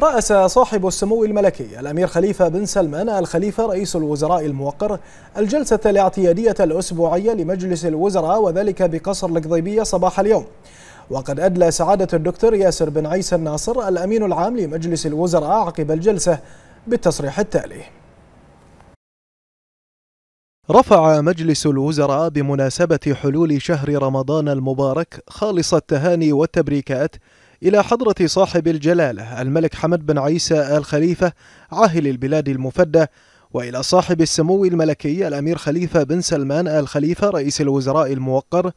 رأس صاحب السمو الملكي الأمير خليفة بن سلمان الخليفة رئيس الوزراء الموقر الجلسة الاعتيادية الأسبوعية لمجلس الوزراء وذلك بقصر القضيبية صباح اليوم وقد أدلى سعادة الدكتور ياسر بن عيسى الناصر الأمين العام لمجلس الوزراء عقب الجلسة بالتصريح التالي رفع مجلس الوزراء بمناسبة حلول شهر رمضان المبارك خالص التهاني والتبريكات إلى حضرة صاحب الجلالة الملك حمد بن عيسى آل خليفة عاهل البلاد المفدى وإلى صاحب السمو الملكي الأمير خليفة بن سلمان آل خليفة رئيس الوزراء الموقر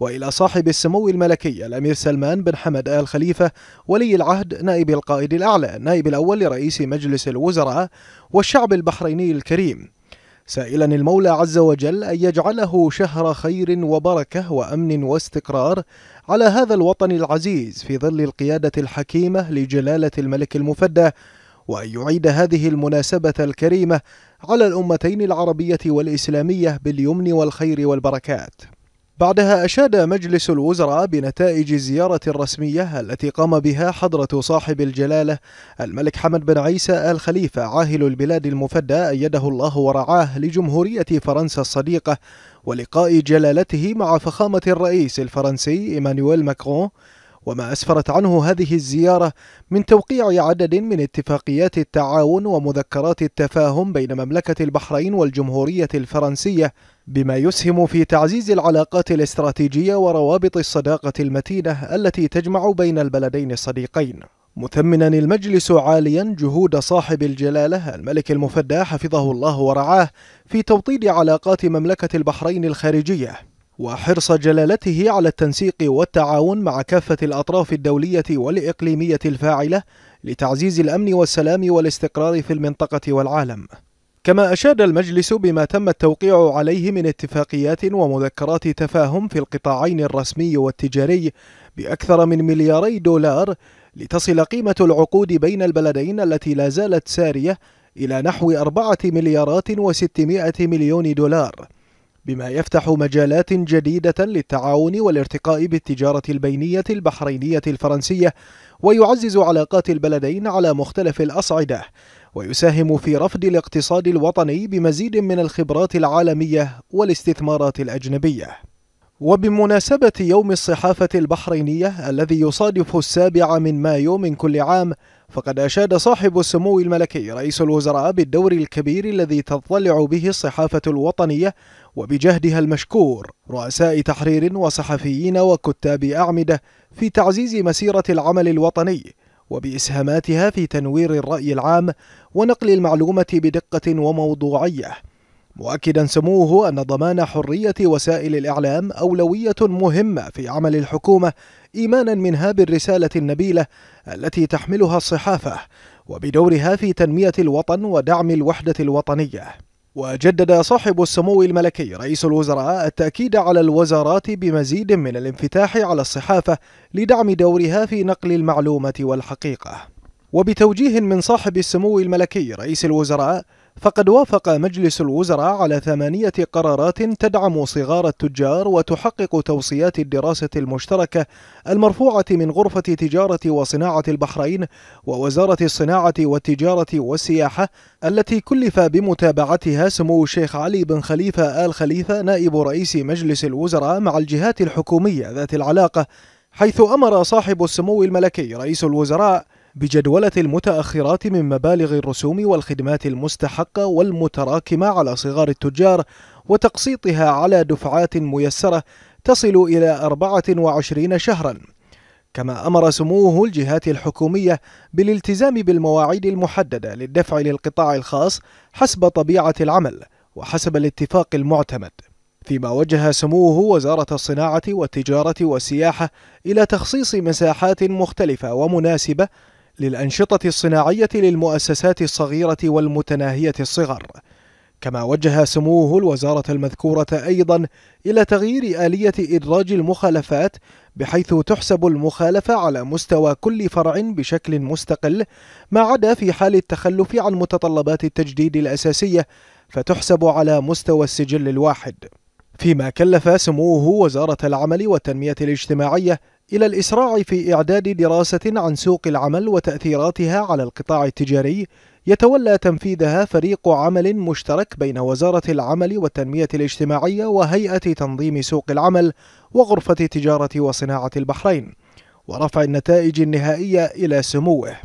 وإلى صاحب السمو الملكي الأمير سلمان بن حمد آل خليفة ولي العهد نائب القائد الأعلى نائب الأول لرئيس مجلس الوزراء والشعب البحريني الكريم سائلا المولى عز وجل ان يجعله شهر خير وبركه وامن واستقرار على هذا الوطن العزيز في ظل القياده الحكيمه لجلاله الملك المفدى وان يعيد هذه المناسبه الكريمه على الامتين العربيه والاسلاميه باليمن والخير والبركات بعدها أشاد مجلس الوزراء بنتائج الزيارة الرسمية التي قام بها حضرة صاحب الجلالة الملك حمد بن عيسى آل خليفة عاهل البلاد المفدى أيده الله ورعاه لجمهورية فرنسا الصديقة ولقاء جلالته مع فخامة الرئيس الفرنسي إيمانويل ماكرون وما أسفرت عنه هذه الزيارة من توقيع عدد من اتفاقيات التعاون ومذكرات التفاهم بين مملكة البحرين والجمهورية الفرنسية بما يسهم في تعزيز العلاقات الاستراتيجية وروابط الصداقة المتينة التي تجمع بين البلدين الصديقين مثمنا المجلس عاليا جهود صاحب الجلاله الملك المفدى حفظه الله ورعاه في توطيد علاقات مملكه البحرين الخارجيه وحرص جلالته على التنسيق والتعاون مع كافة الأطراف الدولية والإقليمية الفاعلة لتعزيز الأمن والسلام والاستقرار في المنطقة والعالم كما أشاد المجلس بما تم التوقيع عليه من اتفاقيات ومذكرات تفاهم في القطاعين الرسمي والتجاري بأكثر من ملياري دولار لتصل قيمة العقود بين البلدين التي لا زالت سارية إلى نحو أربعة مليارات وستمائة مليون دولار بما يفتح مجالات جديدة للتعاون والارتقاء بالتجارة البينية البحرينية الفرنسية ويعزز علاقات البلدين على مختلف الأصعدة ويساهم في رفض الاقتصاد الوطني بمزيد من الخبرات العالمية والاستثمارات الأجنبية وبمناسبة يوم الصحافة البحرينية الذي يصادف السابع من مايو من كل عام فقد أشاد صاحب السمو الملكي رئيس الوزراء بالدور الكبير الذي تضطلع به الصحافة الوطنية وبجهدها المشكور رؤساء تحرير وصحفيين وكتاب أعمدة في تعزيز مسيرة العمل الوطني وبإسهاماتها في تنوير الرأي العام ونقل المعلومة بدقة وموضوعية مؤكدا سموه أن ضمان حرية وسائل الإعلام أولوية مهمة في عمل الحكومة إيمانا منها بالرسالة النبيلة التي تحملها الصحافة وبدورها في تنمية الوطن ودعم الوحدة الوطنية وجدد صاحب السمو الملكي رئيس الوزراء التأكيد على الوزارات بمزيد من الانفتاح على الصحافة لدعم دورها في نقل المعلومة والحقيقة وبتوجيه من صاحب السمو الملكي رئيس الوزراء فقد وافق مجلس الوزراء على ثمانية قرارات تدعم صغار التجار وتحقق توصيات الدراسة المشتركة المرفوعة من غرفة تجارة وصناعة البحرين ووزارة الصناعة والتجارة والسياحة التي كلف بمتابعتها سمو الشيخ علي بن خليفة آل خليفة نائب رئيس مجلس الوزراء مع الجهات الحكومية ذات العلاقة حيث أمر صاحب السمو الملكي رئيس الوزراء بجدولة المتأخرات من مبالغ الرسوم والخدمات المستحقة والمتراكمة على صغار التجار وتقسيطها على دفعات ميسرة تصل إلى 24 شهرا كما أمر سموه الجهات الحكومية بالالتزام بالمواعيد المحددة للدفع للقطاع الخاص حسب طبيعة العمل وحسب الاتفاق المعتمد فيما وجه سموه وزارة الصناعة والتجارة والسياحة إلى تخصيص مساحات مختلفة ومناسبة للأنشطة الصناعية للمؤسسات الصغيرة والمتناهية الصغر كما وجه سموه الوزارة المذكورة أيضا إلى تغيير آلية إدراج المخالفات بحيث تحسب المخالفة على مستوى كل فرع بشكل مستقل ما عدا في حال التخلف عن متطلبات التجديد الأساسية فتحسب على مستوى السجل الواحد فيما كلف سموه وزارة العمل والتنمية الاجتماعية إلى الإسراع في إعداد دراسة عن سوق العمل وتأثيراتها على القطاع التجاري يتولى تنفيذها فريق عمل مشترك بين وزارة العمل والتنمية الاجتماعية وهيئة تنظيم سوق العمل وغرفة تجارة وصناعة البحرين ورفع النتائج النهائية إلى سموه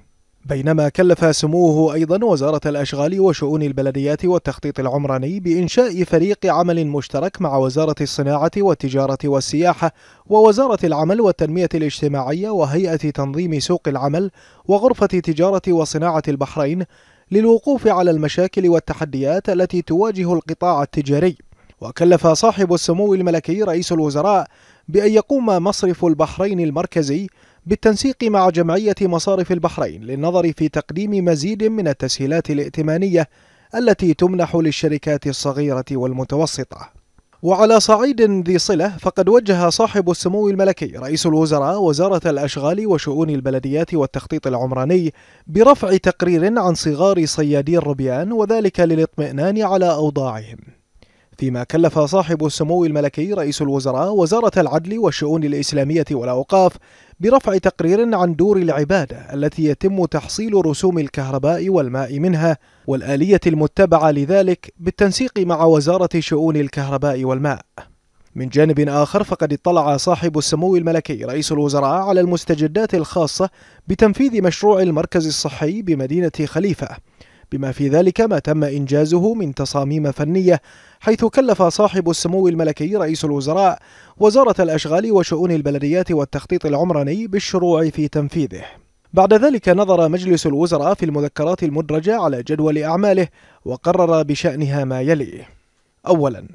بينما كلف سموه أيضا وزارة الأشغال وشؤون البلديات والتخطيط العمراني بإنشاء فريق عمل مشترك مع وزارة الصناعة والتجارة والسياحة ووزارة العمل والتنمية الاجتماعية وهيئة تنظيم سوق العمل وغرفة تجارة وصناعة البحرين للوقوف على المشاكل والتحديات التي تواجه القطاع التجاري وكلف صاحب السمو الملكي رئيس الوزراء بأن يقوم مصرف البحرين المركزي بالتنسيق مع جمعية مصارف البحرين للنظر في تقديم مزيد من التسهيلات الائتمانية التي تمنح للشركات الصغيرة والمتوسطة وعلى صعيد ذي صلة فقد وجه صاحب السمو الملكي رئيس الوزراء وزارة الأشغال وشؤون البلديات والتخطيط العمراني برفع تقرير عن صغار صيادي الربيان وذلك للاطمئنان على أوضاعهم فيما كلف صاحب السمو الملكي رئيس الوزراء وزارة العدل والشؤون الإسلامية والأوقاف برفع تقرير عن دور العبادة التي يتم تحصيل رسوم الكهرباء والماء منها والآلية المتبعة لذلك بالتنسيق مع وزارة شؤون الكهرباء والماء من جانب آخر فقد اطلع صاحب السمو الملكي رئيس الوزراء على المستجدات الخاصة بتنفيذ مشروع المركز الصحي بمدينة خليفة بما في ذلك ما تم إنجازه من تصاميم فنية حيث كلف صاحب السمو الملكي رئيس الوزراء وزارة الأشغال وشؤون البلديات والتخطيط العمراني بالشروع في تنفيذه بعد ذلك نظر مجلس الوزراء في المذكرات المدرجة على جدول أعماله وقرر بشأنها ما يلي أولاً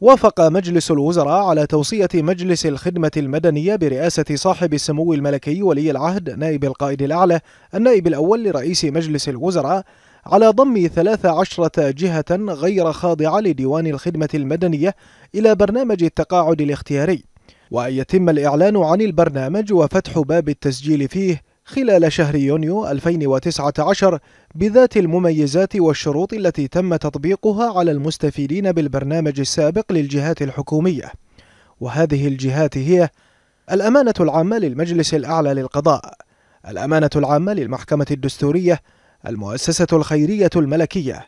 وافق مجلس الوزراء على توصية مجلس الخدمة المدنية برئاسة صاحب السمو الملكي ولي العهد نائب القائد الأعلى النائب الأول لرئيس مجلس الوزراء على ضم 13 جهة غير خاضعة لديوان الخدمة المدنية إلى برنامج التقاعد الاختياري وأن يتم الإعلان عن البرنامج وفتح باب التسجيل فيه خلال شهر يونيو 2019 بذات المميزات والشروط التي تم تطبيقها على المستفيدين بالبرنامج السابق للجهات الحكومية وهذه الجهات هي الأمانة العامة للمجلس الأعلى للقضاء الأمانة العامة للمحكمة الدستورية المؤسسة الخيرية الملكية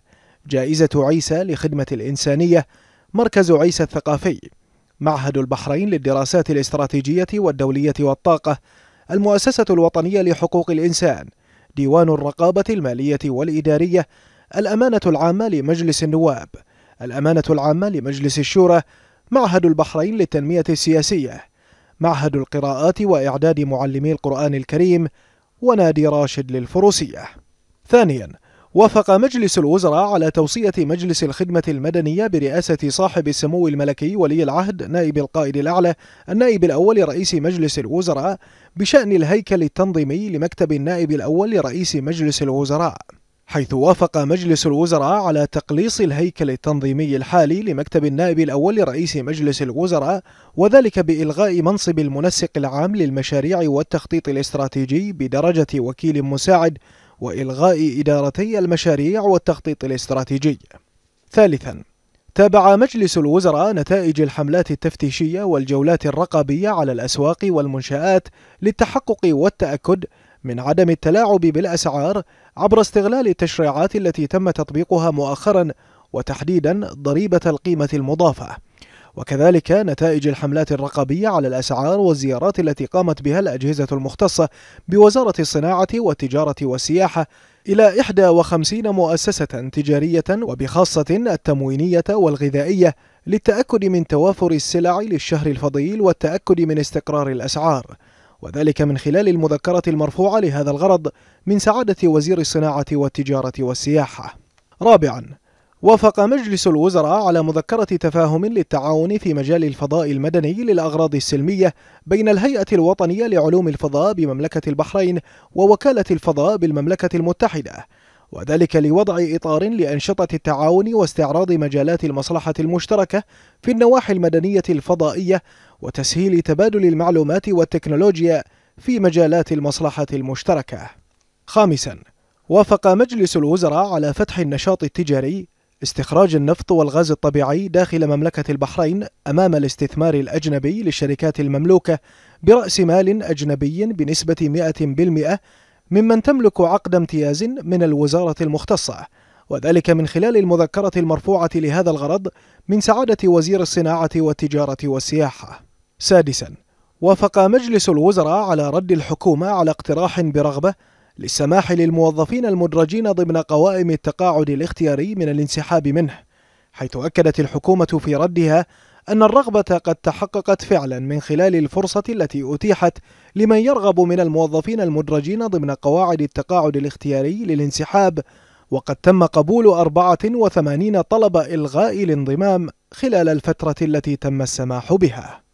جائزة عيسى لخدمة الإنسانية مركز عيسى الثقافي معهد البحرين للدراسات الاستراتيجية والدولية والطاقة المؤسسة الوطنية لحقوق الإنسان ديوان الرقابة المالية والإدارية الأمانة العامة لمجلس النواب الأمانة العامة لمجلس الشورى معهد البحرين للتنمية السياسية معهد القراءات وإعداد معلمي القرآن الكريم ونادي راشد للفروسية ثانيا وافق مجلس الوزراء على توصية مجلس الخدمة المدنية برئاسة صاحب السمو الملكي ولي العهد نائب القائد الأعلى النائب الأول رئيس مجلس الوزراء بشأن الهيكل التنظيمي لمكتب النائب الأول لرئيس مجلس الوزراء حيث وافق مجلس الوزراء على تقليص الهيكل التنظيمي الحالي لمكتب النائب الأول لرئيس مجلس الوزراء وذلك بإلغاء منصب المنسق العام للمشاريع والتخطيط الاستراتيجي بدرجة وكيل مساعد وإلغاء إدارتي المشاريع والتخطيط الاستراتيجي ثالثا تابع مجلس الوزراء نتائج الحملات التفتيشية والجولات الرقابية على الأسواق والمنشآت للتحقق والتأكد من عدم التلاعب بالأسعار عبر استغلال التشريعات التي تم تطبيقها مؤخرا وتحديدا ضريبة القيمة المضافة وكذلك نتائج الحملات الرقابية على الأسعار والزيارات التي قامت بها الأجهزة المختصة بوزارة الصناعة والتجارة والسياحة إلى 51 مؤسسة تجارية وبخاصة التموينية والغذائية للتأكد من توافر السلع للشهر الفضيل والتأكد من استقرار الأسعار وذلك من خلال المذكرة المرفوعة لهذا الغرض من سعادة وزير الصناعة والتجارة والسياحة رابعاً وافق مجلس الوزراء على مذكرة تفاهم للتعاون في مجال الفضاء المدني للأغراض السلمية بين الهيئة الوطنية لعلوم الفضاء بمملكة البحرين ووكالة الفضاء بالمملكة المتحدة وذلك لوضع إطار لأنشطة التعاون واستعراض مجالات المصلحة المشتركة في النواحي المدنية الفضائية وتسهيل تبادل المعلومات والتكنولوجيا في مجالات المصلحة المشتركة. خامساً وافق مجلس الوزراء على فتح النشاط التجاري استخراج النفط والغاز الطبيعي داخل مملكة البحرين أمام الاستثمار الأجنبي للشركات المملوكة برأس مال أجنبي بنسبة 100% ممن تملك عقد امتياز من الوزارة المختصة وذلك من خلال المذكرة المرفوعة لهذا الغرض من سعادة وزير الصناعة والتجارة والسياحة سادساً وافق مجلس الوزراء على رد الحكومة على اقتراح برغبة للسماح للموظفين المدرجين ضمن قوائم التقاعد الاختياري من الانسحاب منه حيث أكدت الحكومة في ردها أن الرغبة قد تحققت فعلا من خلال الفرصة التي أتيحت لمن يرغب من الموظفين المدرجين ضمن قواعد التقاعد الاختياري للانسحاب وقد تم قبول 84 طلب إلغاء الانضمام خلال الفترة التي تم السماح بها